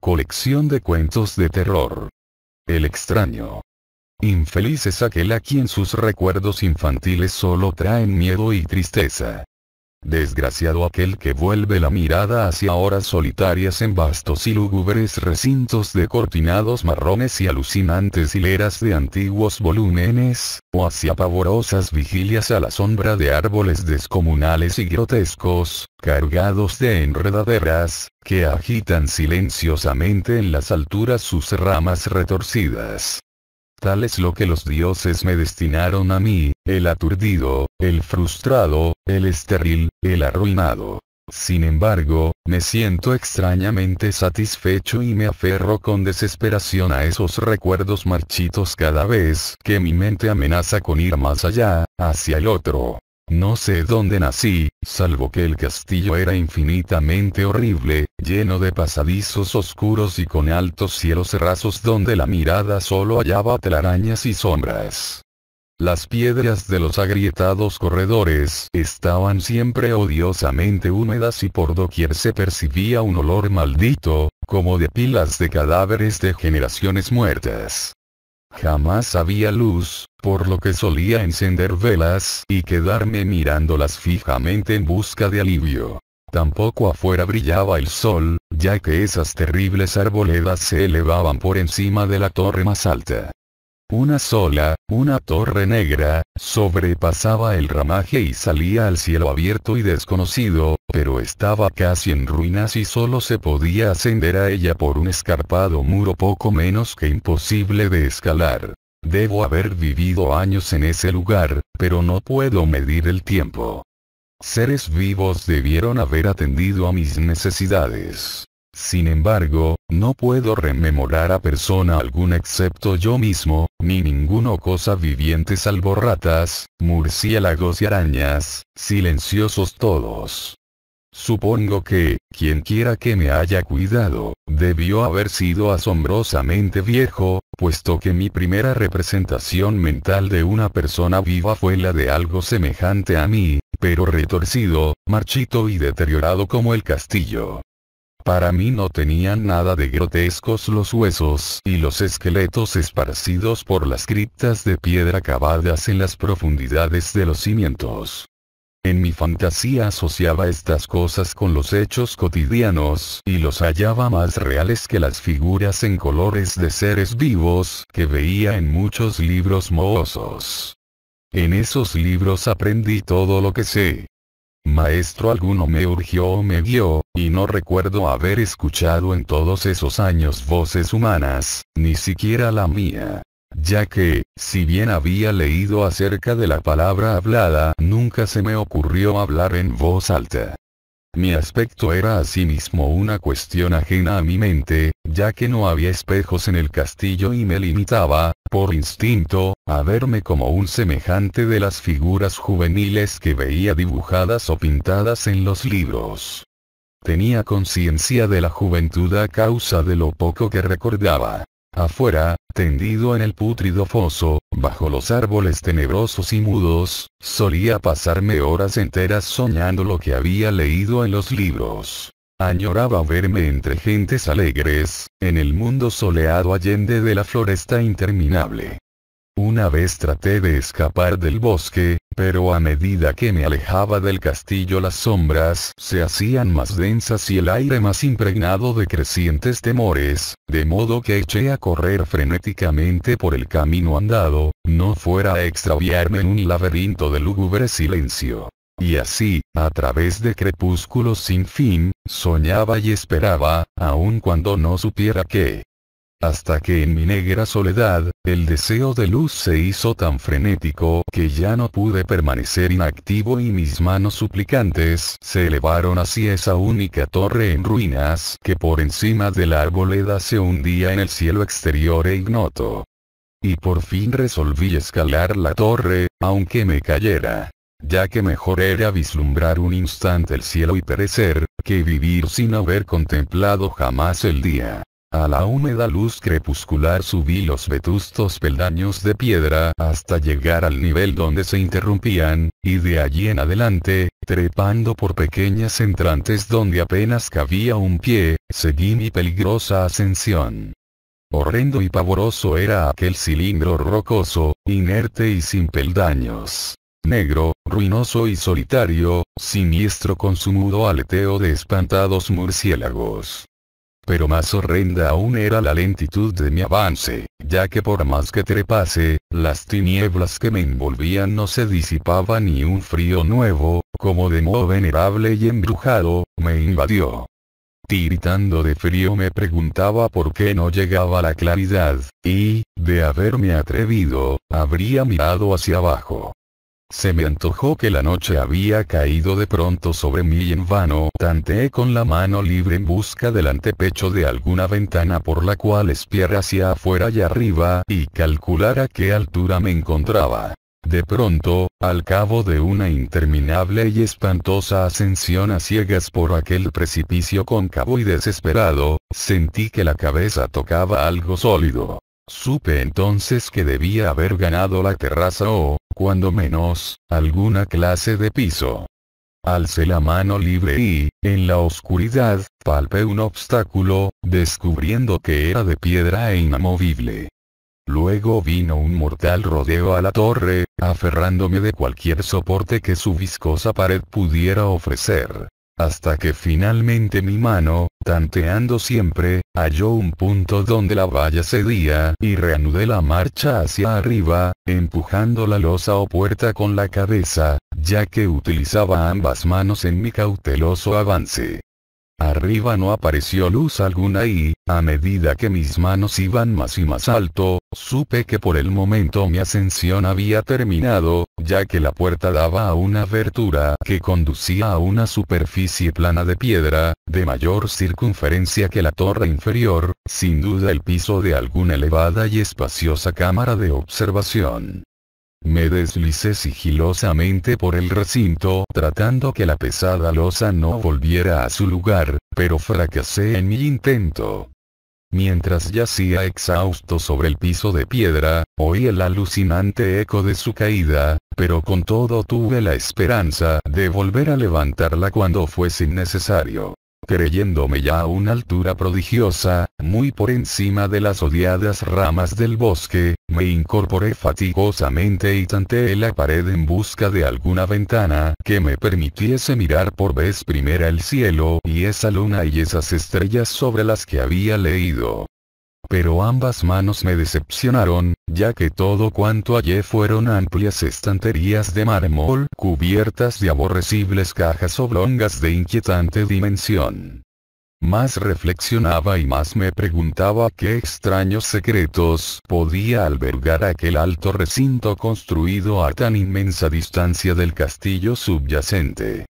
Colección de cuentos de terror. El extraño. Infeliz es aquel a quien sus recuerdos infantiles solo traen miedo y tristeza. Desgraciado aquel que vuelve la mirada hacia horas solitarias en vastos y lúgubres recintos de cortinados marrones y alucinantes hileras de antiguos volúmenes, o hacia pavorosas vigilias a la sombra de árboles descomunales y grotescos, cargados de enredaderas, que agitan silenciosamente en las alturas sus ramas retorcidas. Tal es lo que los dioses me destinaron a mí, el aturdido, el frustrado, el estéril, el arruinado. Sin embargo, me siento extrañamente satisfecho y me aferro con desesperación a esos recuerdos marchitos cada vez que mi mente amenaza con ir más allá, hacia el otro. No sé dónde nací, salvo que el castillo era infinitamente horrible, lleno de pasadizos oscuros y con altos cielos rasos donde la mirada solo hallaba telarañas y sombras. Las piedras de los agrietados corredores estaban siempre odiosamente húmedas y por doquier se percibía un olor maldito, como de pilas de cadáveres de generaciones muertas. Jamás había luz, por lo que solía encender velas y quedarme mirándolas fijamente en busca de alivio. Tampoco afuera brillaba el sol, ya que esas terribles arboledas se elevaban por encima de la torre más alta. Una sola, una torre negra, sobrepasaba el ramaje y salía al cielo abierto y desconocido, pero estaba casi en ruinas y solo se podía ascender a ella por un escarpado muro poco menos que imposible de escalar. Debo haber vivido años en ese lugar, pero no puedo medir el tiempo. Seres vivos debieron haber atendido a mis necesidades. Sin embargo, no puedo rememorar a persona alguna excepto yo mismo, ni ninguno cosa viviente salvo ratas, murciélagos y arañas, silenciosos todos. Supongo que, quien quiera que me haya cuidado, debió haber sido asombrosamente viejo, puesto que mi primera representación mental de una persona viva fue la de algo semejante a mí, pero retorcido, marchito y deteriorado como el castillo. Para mí no tenían nada de grotescos los huesos y los esqueletos esparcidos por las criptas de piedra cavadas en las profundidades de los cimientos. En mi fantasía asociaba estas cosas con los hechos cotidianos y los hallaba más reales que las figuras en colores de seres vivos que veía en muchos libros mohosos. En esos libros aprendí todo lo que sé, Maestro alguno me urgió o me guió, y no recuerdo haber escuchado en todos esos años voces humanas, ni siquiera la mía. Ya que, si bien había leído acerca de la palabra hablada, nunca se me ocurrió hablar en voz alta. Mi aspecto era asimismo una cuestión ajena a mi mente, ya que no había espejos en el castillo y me limitaba, por instinto, a verme como un semejante de las figuras juveniles que veía dibujadas o pintadas en los libros. Tenía conciencia de la juventud a causa de lo poco que recordaba. Afuera, tendido en el pútrido foso, bajo los árboles tenebrosos y mudos, solía pasarme horas enteras soñando lo que había leído en los libros. Añoraba verme entre gentes alegres, en el mundo soleado allende de la floresta interminable. Una vez traté de escapar del bosque, pero a medida que me alejaba del castillo las sombras se hacían más densas y el aire más impregnado de crecientes temores, de modo que eché a correr frenéticamente por el camino andado, no fuera a extraviarme en un laberinto de lúgubre silencio. Y así, a través de crepúsculos sin fin, soñaba y esperaba, aun cuando no supiera qué. Hasta que en mi negra soledad, el deseo de luz se hizo tan frenético que ya no pude permanecer inactivo y mis manos suplicantes se elevaron hacia esa única torre en ruinas que por encima de la arboleda se hundía en el cielo exterior e ignoto. Y por fin resolví escalar la torre, aunque me cayera ya que mejor era vislumbrar un instante el cielo y perecer, que vivir sin haber contemplado jamás el día. A la húmeda luz crepuscular subí los vetustos peldaños de piedra hasta llegar al nivel donde se interrumpían, y de allí en adelante, trepando por pequeñas entrantes donde apenas cabía un pie, seguí mi peligrosa ascensión. Horrendo y pavoroso era aquel cilindro rocoso, inerte y sin peldaños. Negro, ruinoso y solitario, siniestro con su mudo aleteo de espantados murciélagos pero más horrenda aún era la lentitud de mi avance, ya que por más que trepase, las tinieblas que me envolvían no se disipaban y un frío nuevo, como de modo venerable y embrujado, me invadió. Tiritando de frío me preguntaba por qué no llegaba la claridad, y, de haberme atrevido, habría mirado hacia abajo. Se me antojó que la noche había caído de pronto sobre mí y en vano tanteé con la mano libre en busca del antepecho de alguna ventana por la cual espiar hacia afuera y arriba y calcular a qué altura me encontraba. De pronto, al cabo de una interminable y espantosa ascensión a ciegas por aquel precipicio cóncavo y desesperado, sentí que la cabeza tocaba algo sólido. Supe entonces que debía haber ganado la terraza o, cuando menos, alguna clase de piso. Alcé la mano libre y, en la oscuridad, palpé un obstáculo, descubriendo que era de piedra e inamovible. Luego vino un mortal rodeo a la torre, aferrándome de cualquier soporte que su viscosa pared pudiera ofrecer. Hasta que finalmente mi mano, tanteando siempre, halló un punto donde la valla cedía y reanudé la marcha hacia arriba, empujando la losa o puerta con la cabeza, ya que utilizaba ambas manos en mi cauteloso avance. Arriba no apareció luz alguna y, a medida que mis manos iban más y más alto, Supe que por el momento mi ascensión había terminado, ya que la puerta daba a una abertura que conducía a una superficie plana de piedra, de mayor circunferencia que la torre inferior, sin duda el piso de alguna elevada y espaciosa cámara de observación. Me deslicé sigilosamente por el recinto, tratando que la pesada losa no volviera a su lugar, pero fracasé en mi intento. Mientras yacía exhausto sobre el piso de piedra, oí el alucinante eco de su caída, pero con todo tuve la esperanza de volver a levantarla cuando fuese necesario. Creyéndome ya a una altura prodigiosa, muy por encima de las odiadas ramas del bosque, me incorporé fatigosamente y tanteé la pared en busca de alguna ventana que me permitiese mirar por vez primera el cielo y esa luna y esas estrellas sobre las que había leído. Pero ambas manos me decepcionaron, ya que todo cuanto hallé fueron amplias estanterías de mármol cubiertas de aborrecibles cajas oblongas de inquietante dimensión. Más reflexionaba y más me preguntaba qué extraños secretos podía albergar aquel alto recinto construido a tan inmensa distancia del castillo subyacente.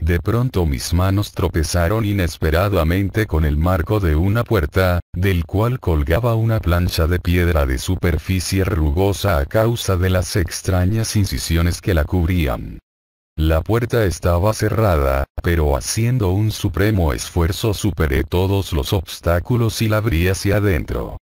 De pronto mis manos tropezaron inesperadamente con el marco de una puerta, del cual colgaba una plancha de piedra de superficie rugosa a causa de las extrañas incisiones que la cubrían. La puerta estaba cerrada, pero haciendo un supremo esfuerzo superé todos los obstáculos y la abrí hacia adentro.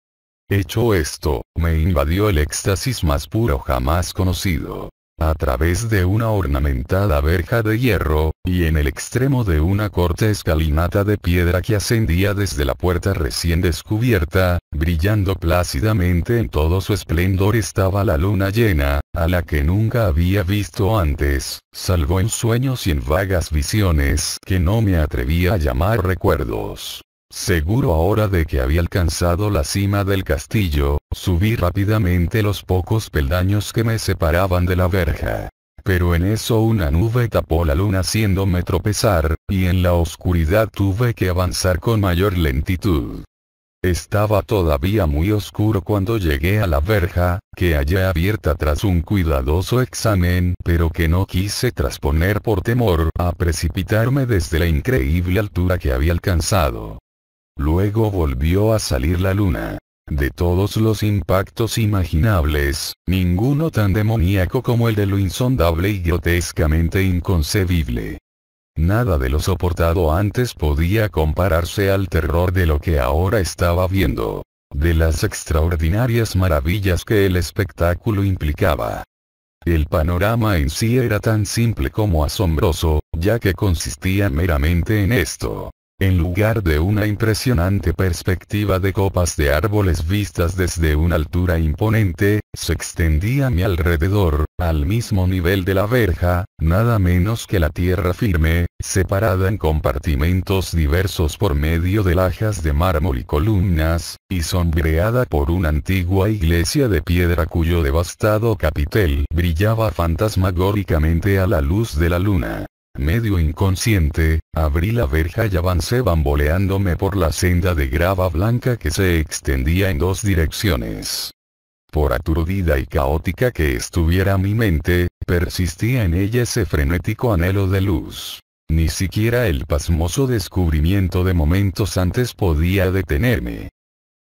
Hecho esto, me invadió el éxtasis más puro jamás conocido a través de una ornamentada verja de hierro, y en el extremo de una corta escalinata de piedra que ascendía desde la puerta recién descubierta, brillando plácidamente en todo su esplendor estaba la luna llena, a la que nunca había visto antes, salvo en sueños y en vagas visiones que no me atrevía a llamar recuerdos. Seguro ahora de que había alcanzado la cima del castillo, subí rápidamente los pocos peldaños que me separaban de la verja. Pero en eso una nube tapó la luna haciéndome tropezar, y en la oscuridad tuve que avanzar con mayor lentitud. Estaba todavía muy oscuro cuando llegué a la verja, que hallé abierta tras un cuidadoso examen, pero que no quise trasponer por temor a precipitarme desde la increíble altura que había alcanzado. Luego volvió a salir la luna. De todos los impactos imaginables, ninguno tan demoníaco como el de lo insondable y grotescamente inconcebible. Nada de lo soportado antes podía compararse al terror de lo que ahora estaba viendo. De las extraordinarias maravillas que el espectáculo implicaba. El panorama en sí era tan simple como asombroso, ya que consistía meramente en esto. En lugar de una impresionante perspectiva de copas de árboles vistas desde una altura imponente, se extendía a mi alrededor, al mismo nivel de la verja, nada menos que la tierra firme, separada en compartimentos diversos por medio de lajas de mármol y columnas, y sombreada por una antigua iglesia de piedra cuyo devastado capitel brillaba fantasmagóricamente a la luz de la luna medio inconsciente, abrí la verja y avancé bamboleándome por la senda de grava blanca que se extendía en dos direcciones. Por aturdida y caótica que estuviera mi mente, persistía en ella ese frenético anhelo de luz. Ni siquiera el pasmoso descubrimiento de momentos antes podía detenerme.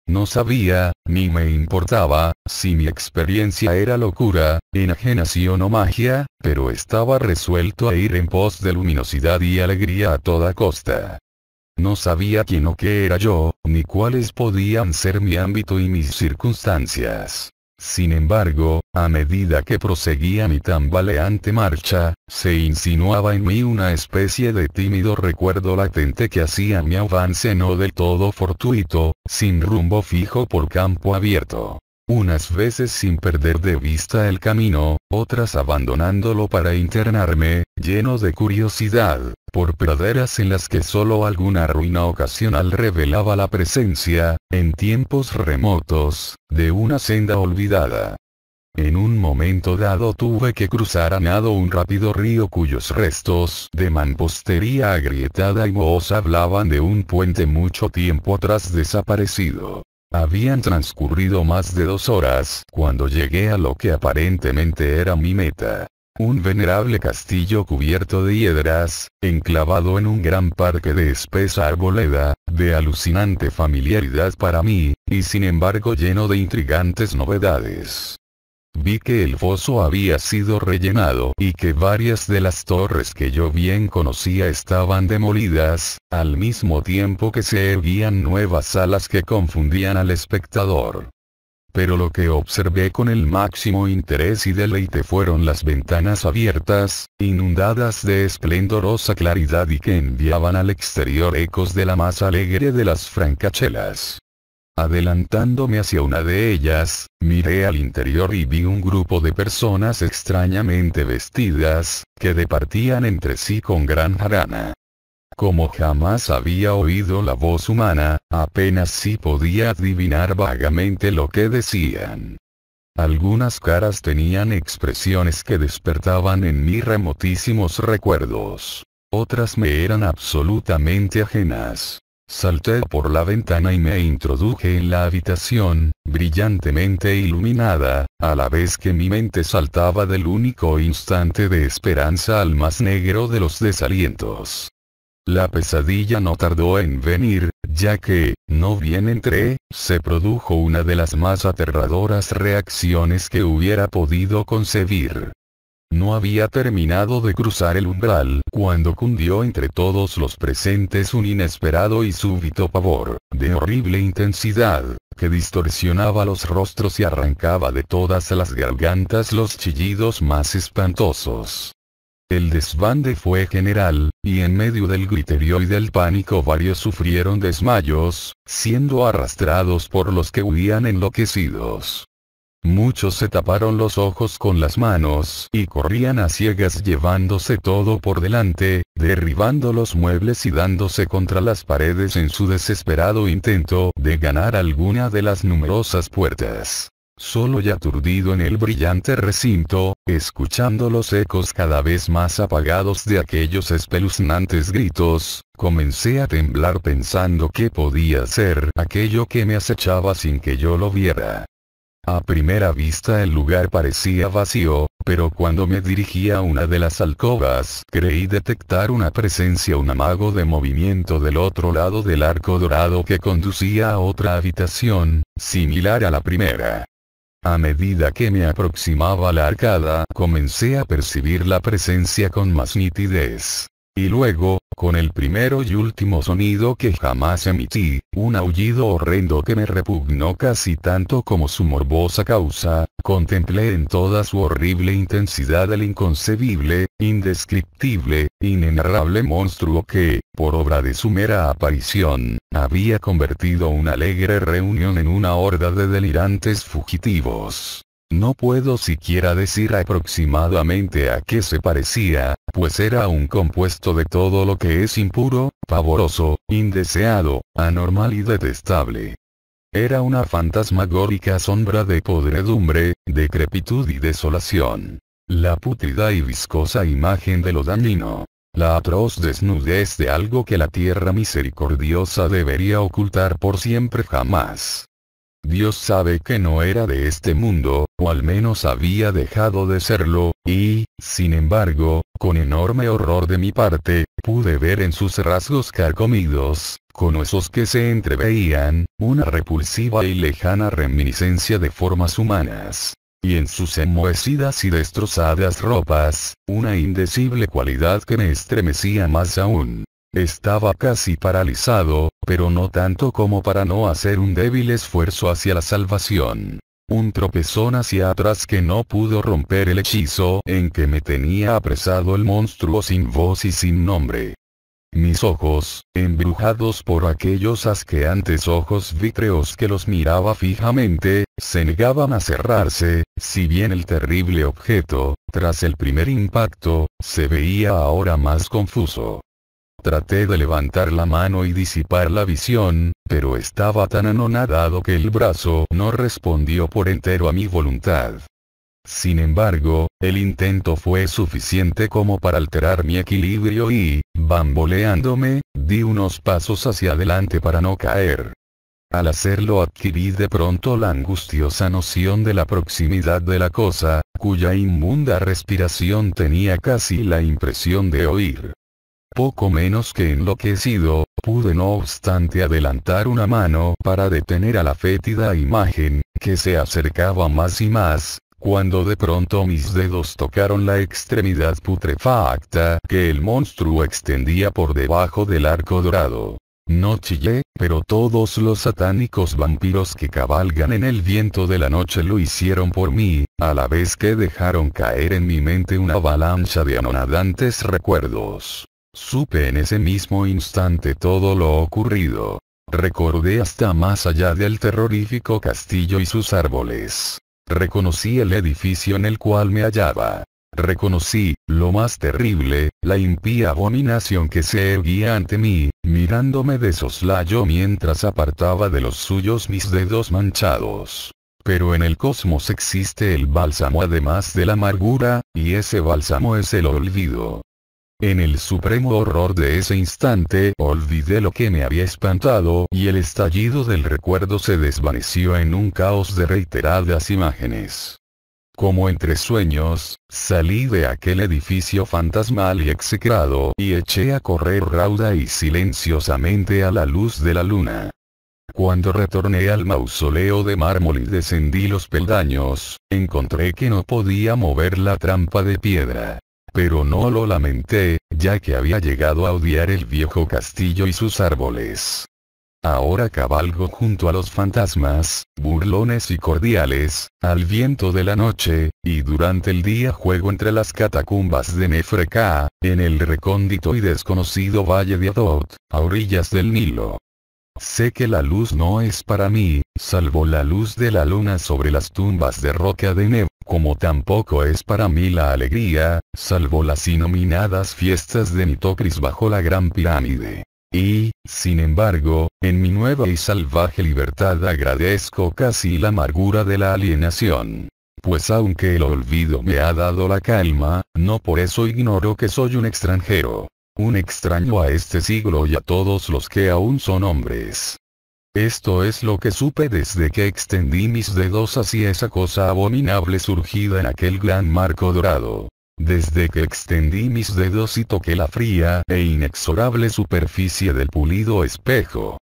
No sabía, ni me importaba, si mi experiencia era locura, enajenación o magia, pero estaba resuelto a ir en pos de luminosidad y alegría a toda costa. No sabía quién o qué era yo, ni cuáles podían ser mi ámbito y mis circunstancias. Sin embargo, a medida que proseguía mi tambaleante marcha, se insinuaba en mí una especie de tímido recuerdo latente que hacía mi avance no del todo fortuito, sin rumbo fijo por campo abierto unas veces sin perder de vista el camino, otras abandonándolo para internarme, lleno de curiosidad, por praderas en las que solo alguna ruina ocasional revelaba la presencia, en tiempos remotos, de una senda olvidada. En un momento dado tuve que cruzar a nado un rápido río cuyos restos de mampostería agrietada y mohosa hablaban de un puente mucho tiempo atrás desaparecido. Habían transcurrido más de dos horas cuando llegué a lo que aparentemente era mi meta. Un venerable castillo cubierto de hiedras, enclavado en un gran parque de espesa arboleda, de alucinante familiaridad para mí, y sin embargo lleno de intrigantes novedades. Vi que el foso había sido rellenado y que varias de las torres que yo bien conocía estaban demolidas, al mismo tiempo que se erguían nuevas alas que confundían al espectador. Pero lo que observé con el máximo interés y deleite fueron las ventanas abiertas, inundadas de esplendorosa claridad y que enviaban al exterior ecos de la más alegre de las francachelas. Adelantándome hacia una de ellas, miré al interior y vi un grupo de personas extrañamente vestidas, que departían entre sí con gran jarana. Como jamás había oído la voz humana, apenas sí podía adivinar vagamente lo que decían. Algunas caras tenían expresiones que despertaban en mí remotísimos recuerdos. Otras me eran absolutamente ajenas. Salté por la ventana y me introduje en la habitación, brillantemente iluminada, a la vez que mi mente saltaba del único instante de esperanza al más negro de los desalientos. La pesadilla no tardó en venir, ya que, no bien entré, se produjo una de las más aterradoras reacciones que hubiera podido concebir. No había terminado de cruzar el umbral, cuando cundió entre todos los presentes un inesperado y súbito pavor, de horrible intensidad, que distorsionaba los rostros y arrancaba de todas las gargantas los chillidos más espantosos. El desbande fue general, y en medio del griterío y del pánico varios sufrieron desmayos, siendo arrastrados por los que huían enloquecidos. Muchos se taparon los ojos con las manos y corrían a ciegas llevándose todo por delante, derribando los muebles y dándose contra las paredes en su desesperado intento de ganar alguna de las numerosas puertas. Solo y aturdido en el brillante recinto, escuchando los ecos cada vez más apagados de aquellos espeluznantes gritos, comencé a temblar pensando qué podía ser aquello que me acechaba sin que yo lo viera. A primera vista el lugar parecía vacío, pero cuando me dirigí a una de las alcobas creí detectar una presencia, un amago de movimiento del otro lado del arco dorado que conducía a otra habitación, similar a la primera. A medida que me aproximaba a la arcada, comencé a percibir la presencia con más nitidez. Y luego, con el primero y último sonido que jamás emití, un aullido horrendo que me repugnó casi tanto como su morbosa causa, contemplé en toda su horrible intensidad el inconcebible, indescriptible, inenarrable monstruo que, por obra de su mera aparición, había convertido una alegre reunión en una horda de delirantes fugitivos. No puedo siquiera decir aproximadamente a qué se parecía, pues era un compuesto de todo lo que es impuro, pavoroso, indeseado, anormal y detestable. Era una fantasmagórica sombra de podredumbre, decrepitud y desolación. La putrida y viscosa imagen de lo dañino. La atroz desnudez de algo que la tierra misericordiosa debería ocultar por siempre jamás. Dios sabe que no era de este mundo, o al menos había dejado de serlo, y, sin embargo, con enorme horror de mi parte, pude ver en sus rasgos carcomidos, con huesos que se entreveían, una repulsiva y lejana reminiscencia de formas humanas. Y en sus enmohecidas y destrozadas ropas, una indecible cualidad que me estremecía más aún. Estaba casi paralizado, pero no tanto como para no hacer un débil esfuerzo hacia la salvación. Un tropezón hacia atrás que no pudo romper el hechizo en que me tenía apresado el monstruo sin voz y sin nombre. Mis ojos, embrujados por aquellos asqueantes ojos vítreos que los miraba fijamente, se negaban a cerrarse, si bien el terrible objeto, tras el primer impacto, se veía ahora más confuso. Traté de levantar la mano y disipar la visión, pero estaba tan anonadado que el brazo no respondió por entero a mi voluntad. Sin embargo, el intento fue suficiente como para alterar mi equilibrio y, bamboleándome, di unos pasos hacia adelante para no caer. Al hacerlo adquirí de pronto la angustiosa noción de la proximidad de la cosa, cuya inmunda respiración tenía casi la impresión de oír poco menos que enloquecido, pude no obstante adelantar una mano para detener a la fétida imagen, que se acercaba más y más, cuando de pronto mis dedos tocaron la extremidad putrefacta que el monstruo extendía por debajo del arco dorado. No chillé, pero todos los satánicos vampiros que cabalgan en el viento de la noche lo hicieron por mí, a la vez que dejaron caer en mi mente una avalancha de anonadantes recuerdos. Supe en ese mismo instante todo lo ocurrido. Recordé hasta más allá del terrorífico castillo y sus árboles. Reconocí el edificio en el cual me hallaba. Reconocí, lo más terrible, la impía abominación que se erguía ante mí, mirándome de soslayo mientras apartaba de los suyos mis dedos manchados. Pero en el cosmos existe el bálsamo además de la amargura, y ese bálsamo es el olvido. En el supremo horror de ese instante olvidé lo que me había espantado y el estallido del recuerdo se desvaneció en un caos de reiteradas imágenes. Como entre sueños, salí de aquel edificio fantasmal y execrado y eché a correr rauda y silenciosamente a la luz de la luna. Cuando retorné al mausoleo de mármol y descendí los peldaños, encontré que no podía mover la trampa de piedra pero no lo lamenté, ya que había llegado a odiar el viejo castillo y sus árboles. Ahora cabalgo junto a los fantasmas, burlones y cordiales, al viento de la noche, y durante el día juego entre las catacumbas de Nefreka, en el recóndito y desconocido valle de Adot, a orillas del Nilo. Sé que la luz no es para mí, salvo la luz de la luna sobre las tumbas de roca de Ne como tampoco es para mí la alegría, salvo las inominadas fiestas de Nitocris bajo la gran pirámide. Y, sin embargo, en mi nueva y salvaje libertad agradezco casi la amargura de la alienación. Pues aunque el olvido me ha dado la calma, no por eso ignoro que soy un extranjero. Un extraño a este siglo y a todos los que aún son hombres. Esto es lo que supe desde que extendí mis dedos hacia esa cosa abominable surgida en aquel gran marco dorado. Desde que extendí mis dedos y toqué la fría e inexorable superficie del pulido espejo,